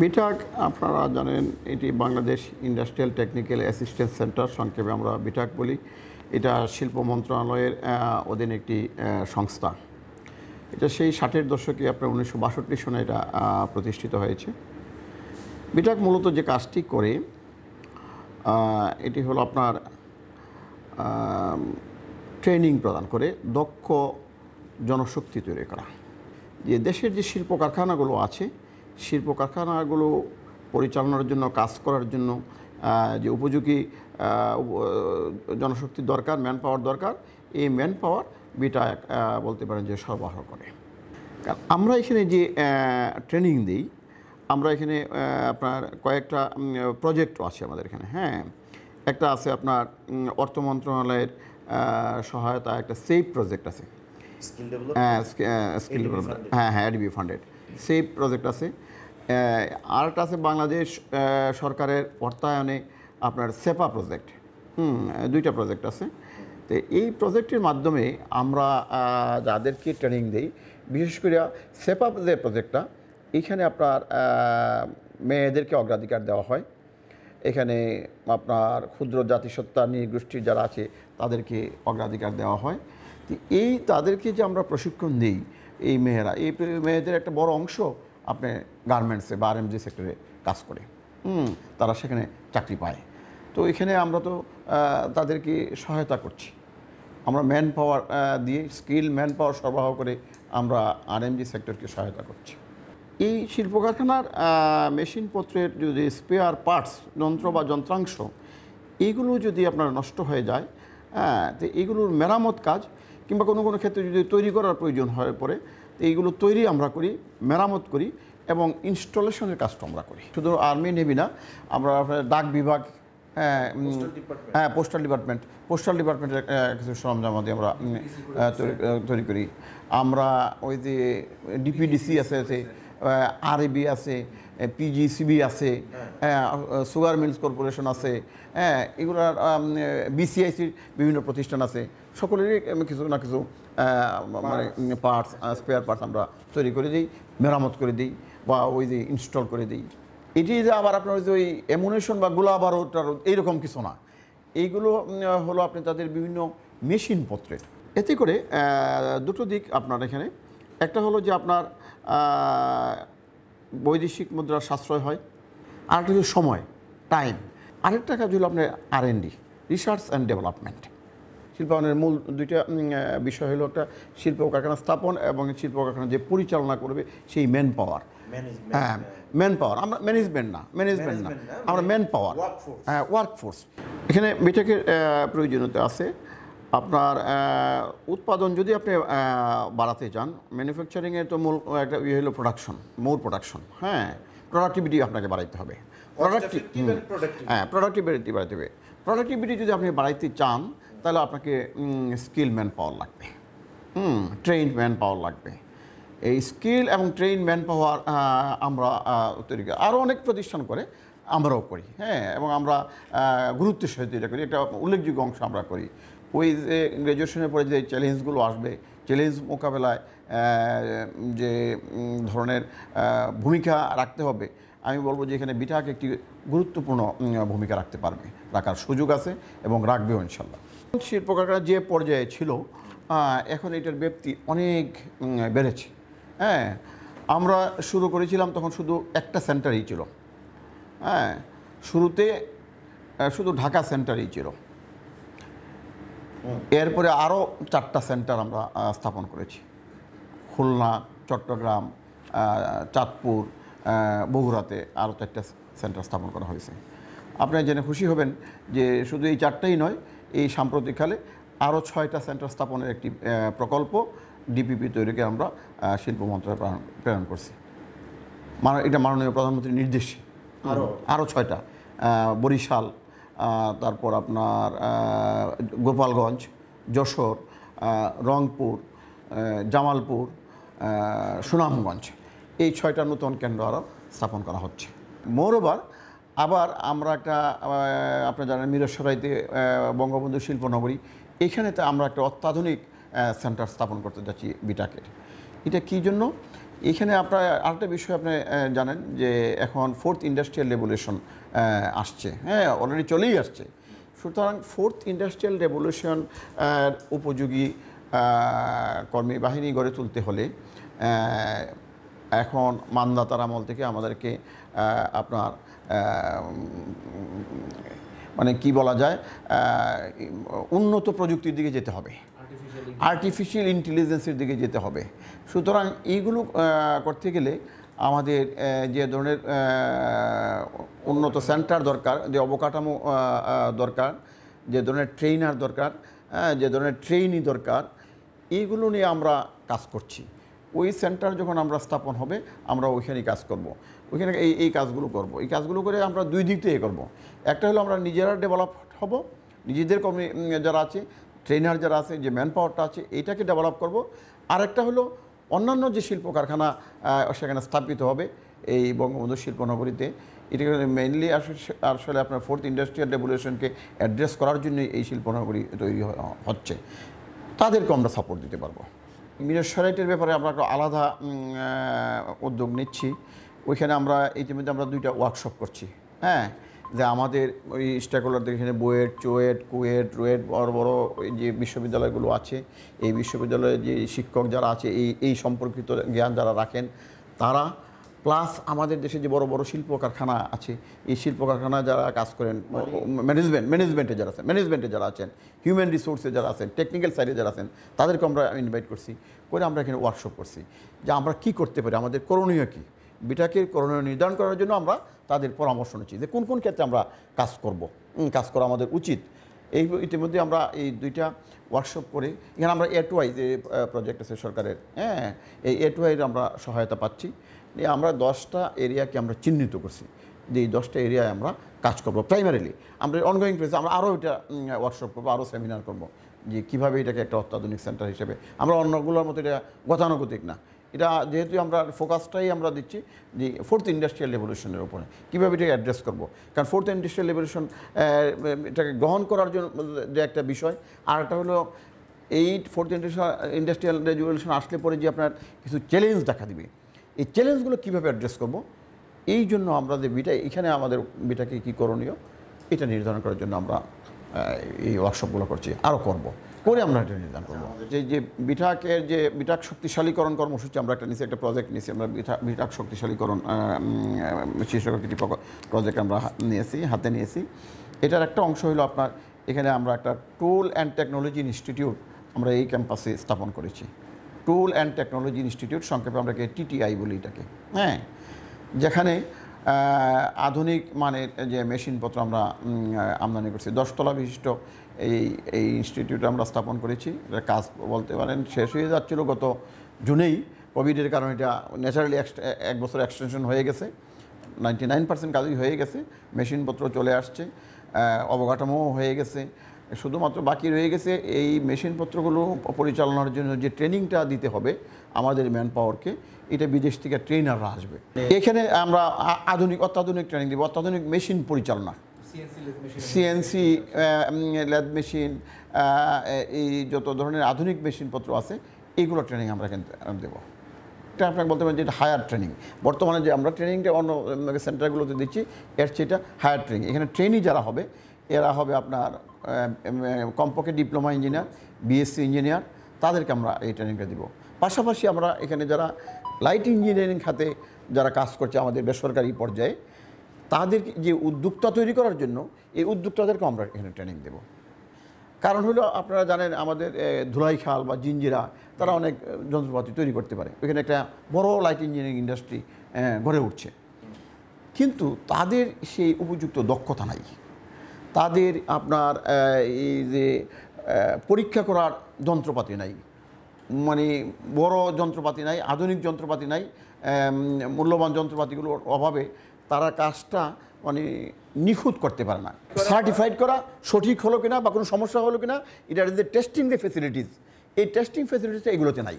বিটাক আপনারা জানেন এটি Bangladesh industrial technical assistance centre সংক্ষেপে আমরা বিটাক বলি এটা শিল্প মন্ত্রণালয়ের অধীন একটি সংস্থা এটা সেই ষাটের দশকে আপনার উনিশশো বাষট্টি সনে এটা প্রতিষ্ঠিত হয়েছে বিটাক মূলত যে কাজটি করে এটি হলো আপনার ট্রেনিং প্রদান করে দক্ষ জনশক্তি তৈরি করা যে দেশের যে শিল্প কারখানাগুলো আছে শিল্প কারখানাগুলো পরিচালনার জন্য কাজ করার জন্য যে উপযোগী জনশক্তি দরকার ম্যান পাওয়ার দরকার এই ম্যান পাওয়ার বিটা বলতে পারেন যে সরবরাহ করে আমরা এখানে যে ট্রেনিং দিই আমরা এখানে আপনার কয়েকটা প্রজেক্টও আছে আমাদের এখানে হ্যাঁ একটা আছে আপনার অর্থ মন্ত্রণালয়ের সহায়তা একটা সেফ প্রজেক্ট আছে স্কিল হ্যাঁ, হ্যাঁ হ্যাঁ এডিবি ফান্ডেড সেফ প্রজেক্ট আছে একটা আছে বাংলাদেশ সরকারের অর্থায়নে আপনার সেপা প্রজেক্ট হুম দুইটা প্রজেক্ট আছে তো এই প্রজেক্টের মাধ্যমে আমরা যাদেরকে ট্রেনিং দিই বিশেষ করে সেপা যে প্রজেক্টটা এখানে আপনার মেয়েদেরকে অগ্রাধিকার দেওয়া হয় এখানে আপনার ক্ষুদ্র জাতিসত্তা গোষ্ঠীর যারা আছে তাদেরকে অগ্রাধিকার দেওয়া হয় তো এই তাদেরকে যে আমরা প্রশিক্ষণ দিই এই মেয়েরা এই মেয়েদের একটা বড় অংশ আপনি গার্মেন্টসে বা আর সেক্টরে কাজ করে তারা সেখানে চাকরি পায় তো এখানে আমরা তো তাদেরকে সহায়তা করছি আমরা ম্যান পাওয়ার দিয়ে স্কিল ম্যান পাওয়ার সরবরাহ করে আমরা আরএমজি সেক্টরকে সহায়তা করছি এই শিল্প কারখানার মেশিনপত্রের যদি স্পেয়ার পার্টস যন্ত্র বা যন্ত্রাংশ এইগুলো যদি আপনার নষ্ট হয়ে যায় হ্যাঁ তো এগুলোর মেরামত কাজ কিংবা কোনো কোনো ক্ষেত্রে যদি তৈরি করার প্রয়োজন হয়ে পড়ে এইগুলো তৈরি আমরা করি মেরামত করি এবং ইনস্টলেশনের কাজটা আমরা করি শুধু আর্মি নেবি না আমরা ডাক বিভাগ হ্যাঁ পোস্টাল ডিপার্টমেন্ট পোস্টাল ডিপার্টমেন্টের কিছু সরঞ্জাম দিয়ে আমরা তৈরি করি আমরা ওই যে ডিপিডিসি আছে আছে আরবি আছে পিজিসিবি আছে সুগার মিলস কর্পোরেশন আছে হ্যাঁ, হ্যাঁ, হ্যাঁ এগুলো বিসিআইসির বিভিন্ন প্রতিষ্ঠান আছে সকলেরই কিছু না কিছু মানে পার্টস স্পেয়ার পার্টস আমরা তৈরি করে দিই মেরামত করে দিই বা ওই যে ইনস্টল করে দিই এটি যে আবার আপনার ওই যে ওই অ্যামুনেশন বা গোলা বারুদ এইরকম কিছু না এইগুলো হলো আপনি তাদের বিভিন্ন মেশিনপত্রের এতে করে দুটো দিক আপনার এখানে একটা হলো যে আপনার বৈদেশিক মুদ্রা সাশ্রয় হয় আরেকটা হচ্ছে সময় টাইম আরেকটা কাজ হলো আপনার R N D research and development শিল্পায়নের মূল দুইটা বিষয় হলো একটা শিল্প কারখানা স্থাপন এবং শিল্প কারখানা যে পরিচালনা করবে সেই ম্যান পাওয়ার হ্যাঁ ম্যান পাওয়ার আমরা ম্যানেজমেন্ট না ম্যানেজমেন্ট না আমরা ম্যান পাওয়ার হ্যাঁ ওয়ার্কফোর্স এখানে মেটেকের প্রয়োজনীয়তা আছে আপনার উৎপাদন যদি আপনি বাড়াতে চান ম্যানুফ্যাকচারিংয়ের তো মূল একটা ইয়ে হলো প্রোডাকশন মোর প্রোডাকশন হ্যাঁ প্রোডাক্টিভিটি আপনাকে বাড়াইতে হবে প্রোডাক্টিভ হ্যাঁ প্রোডাক্টিভিটি বাড়াতে হবে প্রোডাক্টিভিটি যদি আপনি বাড়াইতে চান তাহলে আপনাকে স্কিল ম্যান পাওয়ার লাগবে হুম ট্রেন ম্যান পাওয়ার লাগবে এই স্কিল এবং ট্রেন ম্যান পাওয়ার আমরা তৈরি করি আরও অনেক প্রতিষ্ঠান করে আমরাও করি হ্যাঁ এবং আমরা গুরুত্বের সহিত এটা করি একটা উল্লেখযোগ্য অংশ আমরা করি ওই যে গ্র্যাজুয়েশনের পরে যে চ্যালেঞ্জগুলো আসবে চ্যালেঞ্জ মোকাবেলায় যে ধরনের ভূমিকা রাখতে হবে আমি বলবো যে এখানে বিটাক একটি গুরুত্বপূর্ণ ভূমিকা রাখতে পারবে রাখার সুযোগ আছে এবং রাখবেও ইনশাল্লাহ শিল্প কারখানা যে পর্যায়ে ছিল এখন এটার ব্যাপ্তি অনেক বেড়েছে হ্যাঁ আমরা শুরু করেছিলাম তখন শুধু একটা সেন্টারই ছিল হ্যাঁ শুরুতে শুধু ঢাকা সেন্টারই ছিল এরপরে আরও চারটা সেন্টার আমরা স্থাপন করেছি খুলনা চট্টগ্রাম চাঁদপুর বগুড়াতে আরও চারটা সেন্টার স্থাপন করা হয়েছে আপনারা জেনে খুশি হবেন যে শুধু এই চারটাই নয় এই সাম্প্রতিককালে আরও ছয়টা সেন্টার স্থাপনের একটি প্রকল্প ডিপিপি তৈরিকে আমরা শিল্প মন্ত্রণালয় প্রেরণ করছি এটা মাননীয় প্রধানমন্ত্রীর নির্দেশে আরও আরও ছয়টা বরিশাল তারপর আপনার গোপালগঞ্জ যশোর রংপুর জামালপুর সুনামগঞ্জ এই ছয়টা নতুন কেন্দ্র আরও স্থাপন করা হচ্ছে মোরওভার আবার আমরা একটা আপনার জানেন মিরসরাইতে বঙ্গবন্ধু শিল্পনগরী এখানে তো আমরা একটা অত্যাধুনিক সেন্টার স্থাপন করতে যাচ্ছি বিটাকের এটা কি জন্য এখানে আপনার আরেকটা বিষয় আপনি জানেন যে এখন ফোর্থ ইন্ডাস্ট্রিয়াল রেভলিউশন আসছে হ্যাঁ অলরেডি চলেই আসছে সুতরাং ফোর্থ ইন্ডাস্ট্রিয়াল রেভলিউশন উপযোগী কর্মী বাহিনী গড়ে তুলতে হলে এখন মান্দাতার আমল থেকে আমাদেরকে আপনার মানে কি বলা যায় উন্নত প্রযুক্তির দিকে যেতে হবে আর্টিফিশিয়াল ইন্টেলিজেন্সের দিকে যেতে হবে সুতরাং এইগুলো করতে গেলে আমাদের যে ধরনের উন্নত সেন্টার দরকার যে অবকাঠামো দরকার যে ধরনের ট্রেনার দরকার যে ধরনের ট্রেনই দরকার এইগুলো নিয়ে আমরা কাজ করছি ওই সেন্টার যখন আমরা স্থাপন হবে আমরা ওইখানেই কাজ করব। ওইখানে এই এই কাজগুলো করব এই কাজগুলো করে আমরা দুই দিক থেকে করব একটা হলো আমরা নিজেরা ডেভেলপ হব নিজেদের কমি যারা আছে ট্রেনার যারা আছে যে ম্যান পাওয়ারটা আছে এইটাকে ডেভেলপ করব আরেকটা হলো অন্যান্য যে শিল্প কারখানা সেখানে স্থাপিত হবে এই বঙ্গবন্ধু শিল্পনগরীতে এটা মেইনলি আসলে আপনার ফোর্থ ইন্ডাস্ট্রিয়াল রেভলিউশনকে অ্যাড্রেস করার জন্য এই শিল্পনগরী তৈরি হচ্ছে তাদেরকে আমরা সাপোর্ট দিতে পারবো মিরসরাইটের ব্যাপারে আমরা একটা আলাদা উদ্যোগ নিচ্ছি ওইখানে আমরা ইতিমধ্যে আমরা দুইটা ওয়ার্কশপ করছি হ্যাঁ যে আমাদের ওই স্ট্যাকুলারদের এখানে বুয়েট চুয়েট কুয়েট রুয়েট বড় বড় যে বিশ্ববিদ্যালয়গুলো আছে এই বিশ্ববিদ্যালয়ে যে শিক্ষক যারা আছে এই এই সম্পর্কিত জ্ঞান যারা রাখেন তারা প্লাস আমাদের দেশে যে বড় বড় শিল্প কারখানা আছে এই শিল্প কারখানা যারা কাজ করেন ম্যানেজমেন্ট ম্যানেজমেন্টে যারা আছেন ম্যানেজমেন্টে যারা আছেন হিউম্যান রিসোর্সে যারা আছেন টেকনিক্যাল সাইডে যারা আছেন তাদেরকে আমরা ইনভাইট করছি করে আমরা এখানে ওয়ার্কশপ করছি যে আমরা কি করতে পারি আমাদের করণীয় কী বিটাকের করণীয় নির্ধারণ করার জন্য আমরা তাদের পরামর্শ নিচ্ছি যে কোন কোন ক্ষেত্রে আমরা কাজ করব কাজ করা আমাদের উচিত এই ইতিমধ্যে আমরা এই দুইটা ওয়ার্কশপ করে এখানে আমরা এ টু আই যে প্রজেক্ট আছে সরকারের হ্যাঁ এই এ টু আইয়ের আমরা সহায়তা পাচ্ছি আমরা দশটা এরিয়াকে আমরা চিহ্নিত করছি যে এই দশটা এরিয়ায় আমরা কাজ করব প্রাইমারিলি আমরা অনগোয়িং প্রেসে আমরা আরও এটা ওয়ার্কশপ করবো আরও সেমিনার করবো যে কীভাবে এটাকে একটা অত্যাধুনিক সেন্টার হিসেবে আমরা অন্যগুলোর মতো এটা গতানুগতিক না এটা যেহেতু আমরা ফোকাসটাই আমরা দিচ্ছি যে ফোর্থ ইন্ডাস্ট্রিয়াল রেভলিউশনের উপরে কীভাবে এটাকে অ্যাড্রেস করবো কারণ ফোর্থ ইন্ডাস্ট্রিয়াল রেভলিউশন এটাকে গ্রহণ করার জন্য যে একটা বিষয় আর একটা হলো এই ফোর্থ ইন্ডাস্ট্রিয়াল ইন্ডাস্ট্রিয়াল রেভলিউশন আসলে পরে যে আপনার কিছু চ্যালেঞ্জ দেখা দিবে এই চ্যালেঞ্জগুলো কীভাবে অ্যাড্রেস করবো এই জন্য আমরা যে বিটা এখানে আমাদের বিটাকে কী করণীয় এটা নির্ধারণ করার জন্য আমরা এই ওয়ার্কশপগুলো করছি আরও করবো করে আমরা এটা নির্ধারণ করবো যে যে বিঠাকের যে বিঠাক শক্তিশালীকরণ কর্মসূচি আমরা একটা নিচ্ছি একটা প্রজেক্ট নিয়েছি আমরা বিঠাক শক্তিশালীকরণ শীর্ষক একটি প্রজেক্ট আমরা নিয়েছি হাতে নিয়েছি এটার একটা অংশ হলো আপনার এখানে আমরা একটা টুল অ্যান্ড টেকনোলজি ইনস্টিটিউট আমরা এই ক্যাম্পাসে স্থাপন করেছি টুল অ্যান্ড টেকনোলজি ইনস্টিটিউট সংক্ষেপে আমরা টিটিআই বলি এটাকে হ্যাঁ যেখানে আধুনিক মানের যে মেশিনপত্র আমরা আমদানি করছি দশতলা বিশিষ্ট এই এই ইনস্টিটিউট আমরা স্থাপন করেছি এটা কাজ বলতে পারেন শেষ হয়ে যাচ্ছিল গত জুনেই কোভিডের কারণে এটা ন্যাচারালি এক বছর এক্সটেনশন হয়ে গেছে নাইনটি নাইন পার্সেন্ট কাজই হয়ে গেছে মেশিনপত্র চলে আসছে অবকাঠামোও হয়ে গেছে শুধুমাত্র বাকি রয়ে গেছে এই মেশিনপত্রগুলো পরিচালনার জন্য যে ট্রেনিংটা দিতে হবে আমাদের ম্যান পাওয়ারকে এটা বিদেশ থেকে ট্রেনাররা আসবে এখানে আমরা আধুনিক অত্যাধুনিক ট্রেনিং দেবো অত্যাধুনিক মেশিন পরিচালনা সিএনসি ল্যাব মেশিন এই যত ধরনের আধুনিক মেশিনপত্র আছে এইগুলো ট্রেনিং আমরা কিন্তু দেবো এটা আপনাকে বলতে পারেন যে এটা হায়ার ট্রেনিং বর্তমানে যে আমরা ট্রেনিংটা অন্য সেন্টারগুলোতে দিচ্ছি এর চেয়ে এটা হায়ার ট্রেনিং এখানে ট্রেনই যারা হবে এরা হবে আপনার কমপক্ষে ডিপ্লোমা ইঞ্জিনিয়ার বিএসসি ইঞ্জিনিয়ার তাদেরকে আমরা এই ট্রেনিংটা দিব পাশাপাশি আমরা এখানে যারা লাইট ইঞ্জিনিয়ারিং খাতে যারা কাজ করছে আমাদের বেসরকারি পর্যায়ে তাদের যে উদ্যোক্তা তৈরি করার জন্য এই উদ্যোক্তাদেরকে আমরা এখানে ট্রেনিং দেব কারণ হলো আপনারা জানেন আমাদের ধুলাই খাল বা জিঞ্জিরা তারা অনেক যন্ত্রপাতি তৈরি করতে পারে ওইখানে একটা বড় লাইট ইঞ্জিনিয়ারিং ইন্ডাস্ট্রি গড়ে উঠছে কিন্তু তাদের সেই উপযুক্ত দক্ষতা নাই তাদের আপনার এই যে পরীক্ষা করার যন্ত্রপাতি নাই মানে বড় যন্ত্রপাতি নাই আধুনিক যন্ত্রপাতি নাই মূল্যবান যন্ত্রপাতিগুলোর অভাবে তারা কাজটা মানে নিখুঁত করতে পারে না সার্টিফাইড করা সঠিক হলো কিনা বা কোনো সমস্যা হলো কিনা এটা যে টেস্টিং যে ফেসিলিটিস এই টেস্টিং ফেসিলিটিস এগুলোতে নাই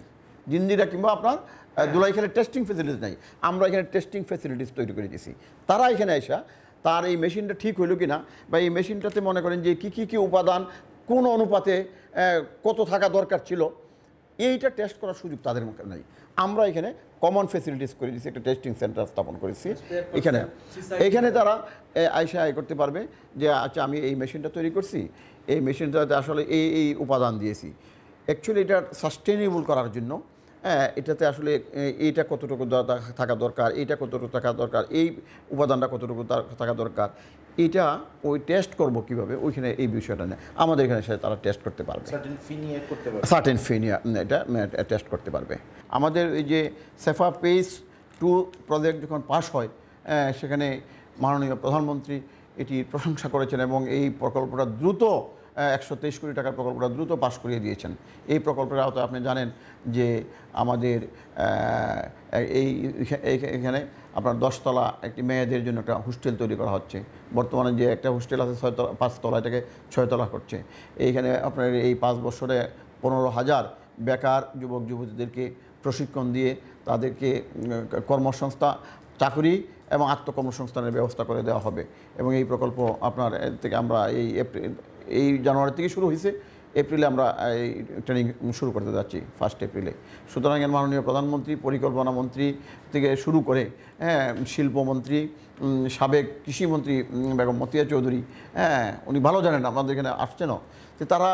জিন্দিরা কিংবা আপনার দুলাইখানে টেস্টিং ফেসিলিটিস নাই আমরা এখানে টেস্টিং ফেসিলিটিস তৈরি করে দিয়েছি তারা এখানে আসা তার এই মেশিনটা ঠিক হইল কি না বা এই মেশিনটাতে মনে করেন যে কী কী কী উপাদান কোন অনুপাতে কত থাকা দরকার ছিল এইটা টেস্ট করার সুযোগ তাদের মুখে নাই আমরা এখানে কমন ফেসিলিটিস করে দিয়েছি একটা টেস্টিং সেন্টার স্থাপন করেছি এখানে এখানে তারা আয়সা আয় করতে পারবে যে আচ্ছা আমি এই মেশিনটা তৈরি করছি এই মেশিনটাতে আসলে এই এই উপাদান দিয়েছি অ্যাকচুয়ালি এটা সাস্টেনেবল করার জন্য হ্যাঁ এটাতে আসলে এইটা কতটুকু থাকা দরকার এইটা কতটুকু থাকা দরকার এই উপাদানটা কতটুকু থাকা দরকার এটা ওই টেস্ট করব কিভাবে ওইখানে এই বিষয়টা নেই আমাদের এখানে সেটা তারা টেস্ট করতে পারবে সার্টেন ফিনিয়া এটা টেস্ট করতে পারবে আমাদের এই যে সেফা পেস টু প্রজেক্ট যখন পাশ হয় সেখানে মাননীয় প্রধানমন্ত্রী এটি প্রশংসা করেছেন এবং এই প্রকল্পটা দ্রুত একশো তেইশ কোটি টাকার প্রকল্পটা দ্রুত পাশ করিয়ে দিয়েছেন এই প্রকল্পের আওতায় আপনি জানেন যে আমাদের এই এখানে আপনার দশতলা একটি মেয়েদের জন্য একটা হোস্টেল তৈরি করা হচ্ছে বর্তমানে যে একটা হোস্টেল আছে ছয়তলা পাঁচতলা এটাকে ছয়তলা করছে এইখানে আপনার এই পাঁচ বছরে পনেরো হাজার বেকার যুবক যুবতীদেরকে প্রশিক্ষণ দিয়ে তাদেরকে কর্মসংস্থা চাকরি এবং আত্মকর্মসংস্থানের ব্যবস্থা করে দেওয়া হবে এবং এই প্রকল্প আপনার থেকে আমরা এই এপ্রিল এই জানুয়ারি থেকে শুরু হয়েছে এপ্রিলে আমরা এই ট্রেনিং শুরু করতে যাচ্ছি ফার্স্ট এপ্রিলে সুতরাং এর মাননীয় প্রধানমন্ত্রী পরিকল্পনা মন্ত্রী থেকে শুরু করে হ্যাঁ শিল্পমন্ত্রী সাবেক কৃষিমন্ত্রী বেগম মতিয়া চৌধুরী হ্যাঁ উনি ভালো জানেন আমাদের এখানে আসছেনও যে তারা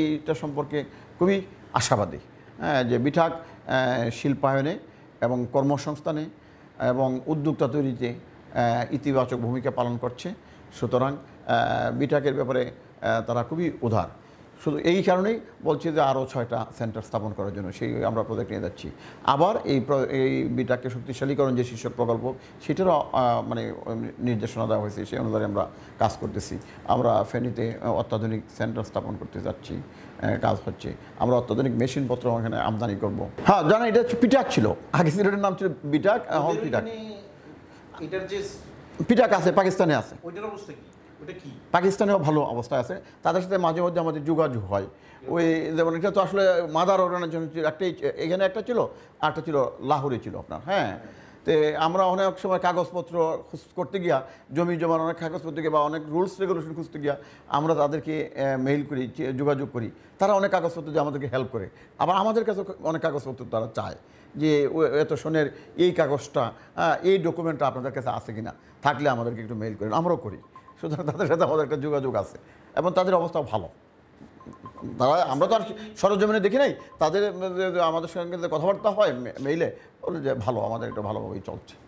এইটা সম্পর্কে খুবই আশাবাদী হ্যাঁ যে বিঠাক শিল্পায়নে এবং কর্মসংস্থানে এবং উদ্যোক্তা তৈরিতে ইতিবাচক ভূমিকা পালন করছে সুতরাং বিটাকের ব্যাপারে তারা খুবই উদার শুধু এই কারণেই বলছি যে আরও ছয়টা সেন্টার স্থাপন করার জন্য সেই আমরা প্রজেক্ট নিয়ে যাচ্ছি আবার এই এই বিটাকে শক্তিশালীকরণ যে শীর্ষক প্রকল্প সেটারও মানে নির্দেশনা দেওয়া হয়েছে সেই অনুসারে আমরা কাজ করতেছি আমরা ফেনীতে অত্যাধুনিক সেন্টার স্থাপন করতে যাচ্ছি কাজ হচ্ছে আমরা অত্যাধুনিক মেশিনপত্র এখানে আমদানি করব হ্যাঁ জানা এটা হচ্ছে পিটাক ছিল আগে সিলেটের নাম ছিল বিটাক হল পিটাক পিটাক আছে পাকিস্তানে আছে ওইটার অবস্থা পাকিস্তানেও ভালো অবস্থা আছে তাদের সাথে মাঝে মধ্যে আমাদের যোগাযোগ হয় ওই যেমন এটা তো আসলে মাদার অর্ডারের জন্য একটাই এখানে একটা ছিল আরেকটা ছিল লাহোরে ছিল আপনার হ্যাঁ তো আমরা অনেক সময় কাগজপত্র করতে গিয়া জমি জমার অনেক কাগজপত্র গিয়ে বা অনেক রুলস রেগুলেশন খুঁজতে গিয়া আমরা তাদেরকে মেইল করি যোগাযোগ করি তারা অনেক কাগজপত্র দিয়ে আমাদেরকে হেল্প করে আবার আমাদের কাছে অনেক কাগজপত্র তারা চায় যে এত সোনের এই কাগজটা এই ডকুমেন্টটা আপনাদের কাছে আছে কিনা থাকলে আমাদেরকে একটু মেইল করেন আমরাও করি সুতরাং তাদের সাথে আমাদের একটা যোগাযোগ আছে এবং তাদের অবস্থাও ভালো তারা আমরা তো আর সরজমিনে দেখি নাই তাদের আমাদের সঙ্গে কথাবার্তা হয় মেইলে যে ভালো আমাদের একটা ভালোভাবেই চলছে